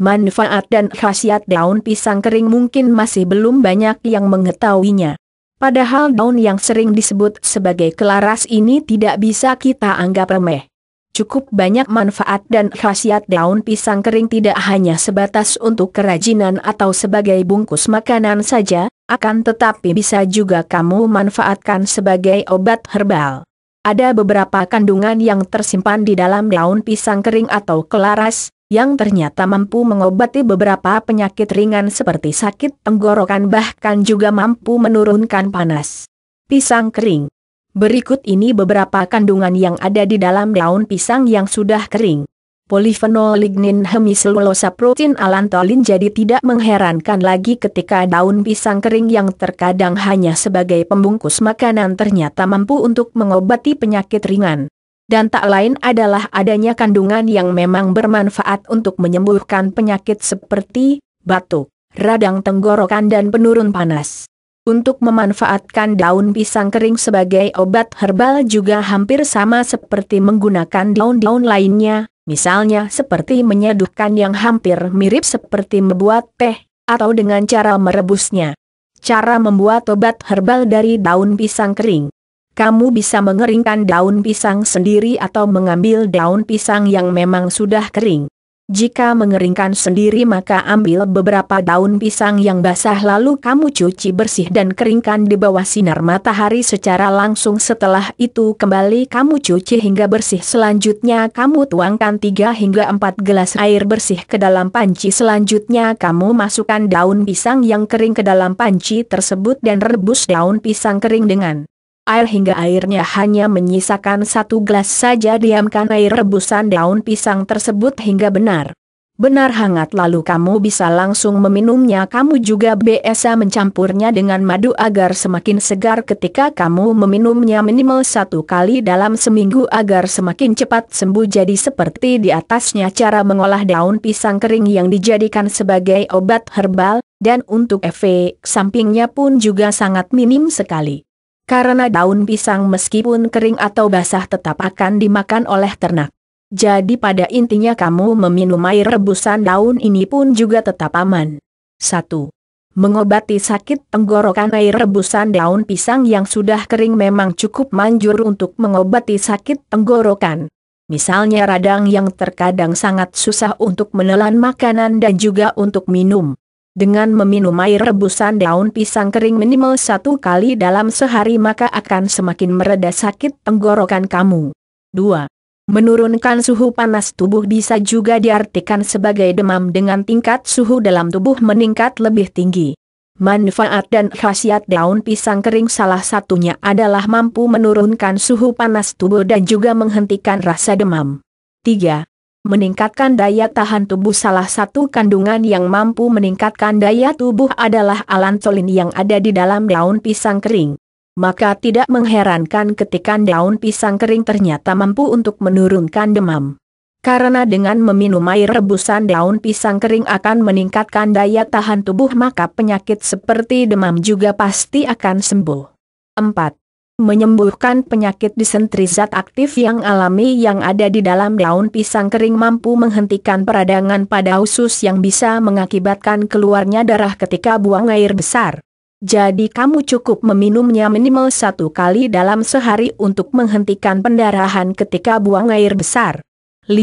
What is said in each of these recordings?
manfaat dan khasiat daun pisang kering mungkin masih belum banyak yang mengetahuinya. Padahal daun yang sering disebut sebagai kelaras ini tidak bisa kita anggap remeh. Cukup banyak manfaat dan khasiat daun pisang kering tidak hanya sebatas untuk kerajinan atau sebagai bungkus makanan saja, akan tetapi bisa juga kamu manfaatkan sebagai obat herbal. Ada beberapa kandungan yang tersimpan di dalam daun pisang kering atau kelaras, yang ternyata mampu mengobati beberapa penyakit ringan seperti sakit tenggorokan bahkan juga mampu menurunkan panas. Pisang kering. Berikut ini beberapa kandungan yang ada di dalam daun pisang yang sudah kering. Polifenol lignin hemiselulosa protein alantolin jadi tidak mengherankan lagi ketika daun pisang kering yang terkadang hanya sebagai pembungkus makanan ternyata mampu untuk mengobati penyakit ringan dan tak lain adalah adanya kandungan yang memang bermanfaat untuk menyembuhkan penyakit seperti batuk, radang tenggorokan dan penurun panas. Untuk memanfaatkan daun pisang kering sebagai obat herbal juga hampir sama seperti menggunakan daun-daun lainnya, misalnya seperti menyeduhkan yang hampir mirip seperti membuat teh, atau dengan cara merebusnya. Cara membuat obat herbal dari daun pisang kering kamu bisa mengeringkan daun pisang sendiri atau mengambil daun pisang yang memang sudah kering. Jika mengeringkan sendiri maka ambil beberapa daun pisang yang basah lalu kamu cuci bersih dan keringkan di bawah sinar matahari secara langsung setelah itu kembali kamu cuci hingga bersih selanjutnya kamu tuangkan 3 hingga 4 gelas air bersih ke dalam panci selanjutnya kamu masukkan daun pisang yang kering ke dalam panci tersebut dan rebus daun pisang kering dengan air hingga airnya hanya menyisakan satu gelas saja diamkan air rebusan daun pisang tersebut hingga benar. Benar hangat lalu kamu bisa langsung meminumnya kamu juga biasa mencampurnya dengan madu agar semakin segar ketika kamu meminumnya minimal satu kali dalam seminggu agar semakin cepat sembuh jadi seperti di atasnya cara mengolah daun pisang kering yang dijadikan sebagai obat herbal, dan untuk efek sampingnya pun juga sangat minim sekali. Karena daun pisang meskipun kering atau basah tetap akan dimakan oleh ternak. Jadi pada intinya kamu meminum air rebusan daun ini pun juga tetap aman. 1. Mengobati sakit tenggorokan air rebusan daun pisang yang sudah kering memang cukup manjur untuk mengobati sakit tenggorokan. Misalnya radang yang terkadang sangat susah untuk menelan makanan dan juga untuk minum. Dengan meminum air rebusan daun pisang kering minimal satu kali dalam sehari maka akan semakin mereda sakit tenggorokan kamu. 2. Menurunkan suhu panas tubuh bisa juga diartikan sebagai demam dengan tingkat suhu dalam tubuh meningkat lebih tinggi. Manfaat dan khasiat daun pisang kering salah satunya adalah mampu menurunkan suhu panas tubuh dan juga menghentikan rasa demam. 3 meningkatkan daya tahan tubuh salah satu kandungan yang mampu meningkatkan daya tubuh adalah alantolin yang ada di dalam daun pisang kering. Maka tidak mengherankan ketika daun pisang kering ternyata mampu untuk menurunkan demam. Karena dengan meminum air rebusan daun pisang kering akan meningkatkan daya tahan tubuh maka penyakit seperti demam juga pasti akan sembuh. 4 menyembuhkan penyakit disentri zat aktif yang alami yang ada di dalam daun pisang kering mampu menghentikan peradangan pada usus yang bisa mengakibatkan keluarnya darah ketika buang air besar. Jadi kamu cukup meminumnya minimal satu kali dalam sehari untuk menghentikan pendarahan ketika buang air besar. 5.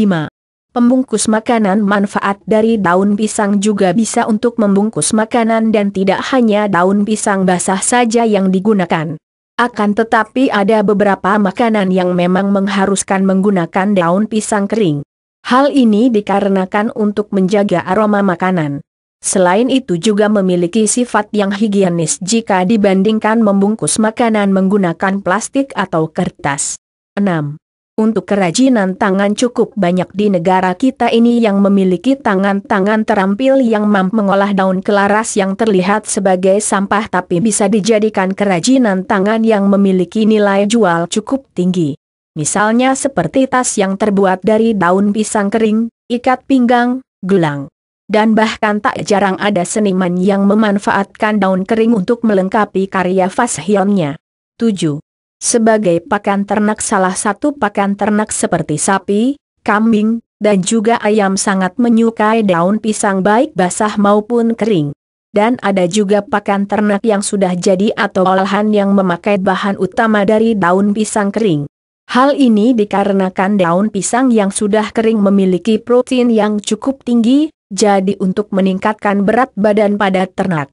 Pembungkus makanan manfaat dari daun pisang juga bisa untuk membungkus makanan dan tidak hanya daun pisang basah saja yang digunakan. Akan tetapi ada beberapa makanan yang memang mengharuskan menggunakan daun pisang kering. Hal ini dikarenakan untuk menjaga aroma makanan. Selain itu juga memiliki sifat yang higienis jika dibandingkan membungkus makanan menggunakan plastik atau kertas. 6. Untuk kerajinan tangan cukup banyak di negara kita ini yang memiliki tangan-tangan terampil yang mampu mengolah daun kelaras yang terlihat sebagai sampah tapi bisa dijadikan kerajinan tangan yang memiliki nilai jual cukup tinggi. Misalnya seperti tas yang terbuat dari daun pisang kering, ikat pinggang, gelang. Dan bahkan tak jarang ada seniman yang memanfaatkan daun kering untuk melengkapi karya fashionnya. 7. Sebagai pakan ternak salah satu pakan ternak seperti sapi, kambing, dan juga ayam sangat menyukai daun pisang baik basah maupun kering. Dan ada juga pakan ternak yang sudah jadi atau olahan yang memakai bahan utama dari daun pisang kering. Hal ini dikarenakan daun pisang yang sudah kering memiliki protein yang cukup tinggi, jadi untuk meningkatkan berat badan pada ternak.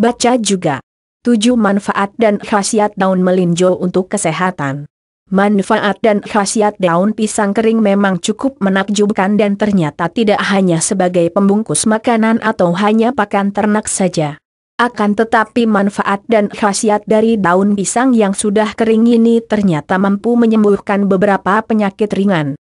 Baca juga. 7 manfaat dan khasiat daun melinjo untuk kesehatan. Manfaat dan khasiat daun pisang kering memang cukup menakjubkan dan ternyata tidak hanya sebagai pembungkus makanan atau hanya pakan ternak saja. Akan tetapi manfaat dan khasiat dari daun pisang yang sudah kering ini ternyata mampu menyembuhkan beberapa penyakit ringan.